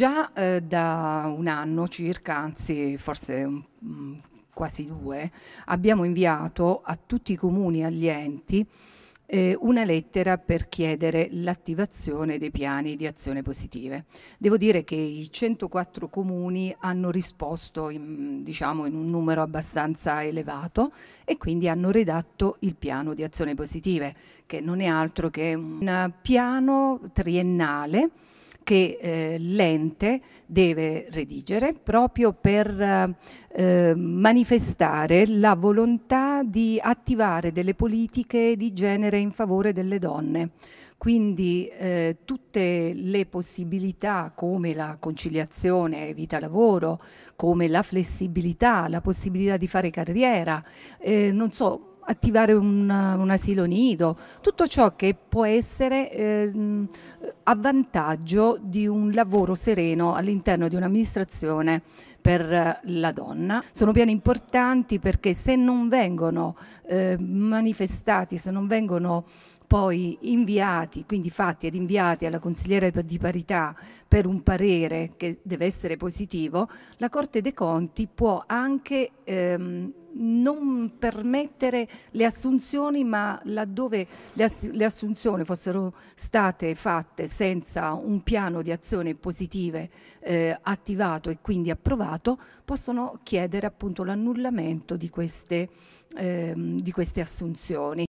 Già eh, da un anno circa, anzi forse mh, mm, quasi due, abbiamo inviato a tutti i comuni e agli enti eh, una lettera per chiedere l'attivazione dei piani di azione positive. Devo dire che i 104 comuni hanno risposto in, diciamo, in un numero abbastanza elevato e quindi hanno redatto il piano di azione positive, che non è altro che un piano triennale che eh, l'ente deve redigere proprio per eh, manifestare la volontà di attivare delle politiche di genere in favore delle donne. Quindi eh, tutte le possibilità come la conciliazione vita-lavoro, come la flessibilità, la possibilità di fare carriera, eh, non so, attivare un, un, asilo nido, tutto ciò che può essere eh, a vantaggio di un lavoro sereno all'interno di un'amministrazione per la donna. Sono piani importanti perché se non vengono eh, manifestati, se non vengono poi inviati, quindi fatti ed inviati alla consigliera di parità per un parere che deve essere positivo, la Corte dei Conti può anche ehm, non permettere le assunzioni, ma laddove le, ass- le, assunzioni fossero state fatte senza un piano di azioni positive eh, attivato e quindi approvato, possono chiedere appunto l'annullamento di queste, eh, di queste assunzioni.